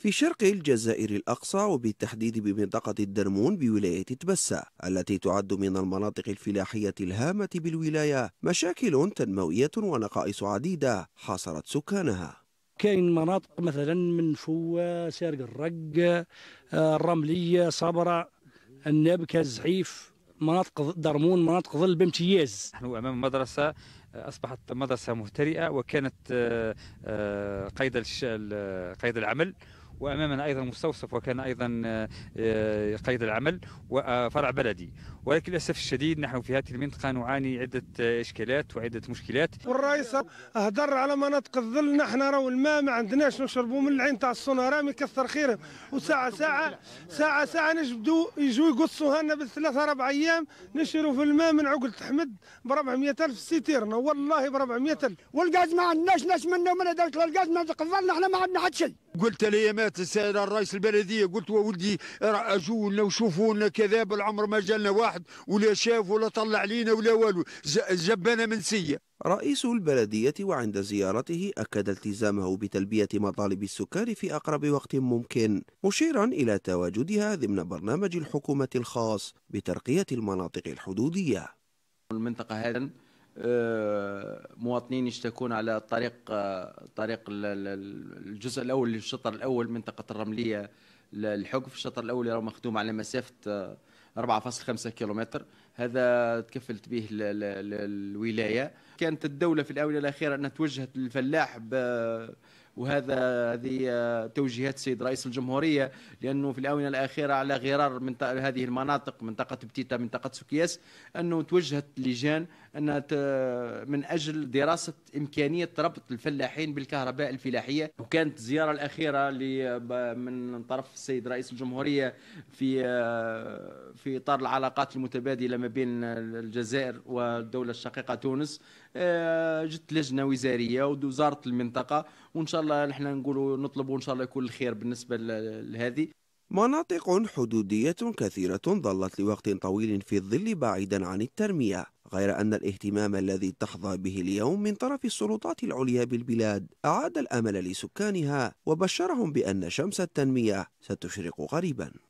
في شرق الجزائر الأقصى وبالتحديد بمنطقة الدرمون بولاية تبسة التي تعد من المناطق الفلاحية الهامة بالولاية مشاكل تنموية ونقائص عديدة حاصرت سكانها كاين مناطق مثلا من فوا سارق الرق آه، الرملية صبرة النبكة الزعيف مناطق درمون مناطق ظل بامتياز نحن أمام مدرسة آه، أصبحت مدرسة مهترئة وكانت آه، قيد قيد العمل وامامنا ايضا مستوصف وكان ايضا آه، آه، قيد العمل وفرع بلدي ولكن للاسف الشديد نحن في هذه المنطقه نعاني عده اشكالات وعده مشكلات والرئيس هدر على مناطق الظل نحن راهو الماء ما عندناش نشربوا من العين تاع الصنارام يكثر خيرهم وساعه ساعه ساعه ساعه نجبدوا يجوا يقصوا لنا بالثلاثه اربع ايام نشروا في الماء من عقله تحمد ب 400000 سيتيرنا والله ب 400000 والغاز ما عندناش ناس منه من هذاك الغاز ما تقفلنا احنا ما عندنا حد شيء قلت لي ما مرات سال الرئيس البلديه قلت ولدي اجوا لنا وشوفوا لنا كذا بالعمر ما جالنا واحد ولا شاف ولا طلع علينا ولا والو جبنا منسيه رئيس البلدية وعند زيارته أكد التزامه بتلبية مطالب السكان في أقرب وقت ممكن مشيرا إلى تواجدها ضمن برنامج الحكومة الخاص بترقية المناطق الحدودية المنطقة هذه آه، مواطنين يشتكون على طريق آه، طريق الجزء الاول الشطر الاول منطقه الرمليه الحقف الشطر الاول يرى مخدوم على مسافه 4.5 آه، كيلومتر هذا تكفلت به الولايه كانت الدوله في الاونه الاخيره انها توجهت للفلاح ب وهذا هذه آه، توجيهات السيد رئيس الجمهوريه لانه في الاونه الاخيره على غرار من هذه المناطق منطقه بتيتا منطقه سوكياس انه توجهت لجان ان من اجل دراسه امكانيه ربط الفلاحين بالكهرباء الفلاحيه وكانت الزياره الاخيره من طرف السيد رئيس الجمهوريه في آه، في اطار العلاقات المتبادله ما بين الجزائر والدوله الشقيقه تونس آه، جت لجنه وزاريه ووزاره المنطقه وان شاء الله نحن نقولوا نطلبوا ان شاء الله يكون الخير بالنسبه لهذه مناطق حدودية كثيرة ظلت لوقت طويل في الظل بعيدا عن التنمية غير أن الاهتمام الذي تحظى به اليوم من طرف السلطات العليا بالبلاد أعاد الأمل لسكانها وبشرهم بأن شمس التنمية ستشرق قريباً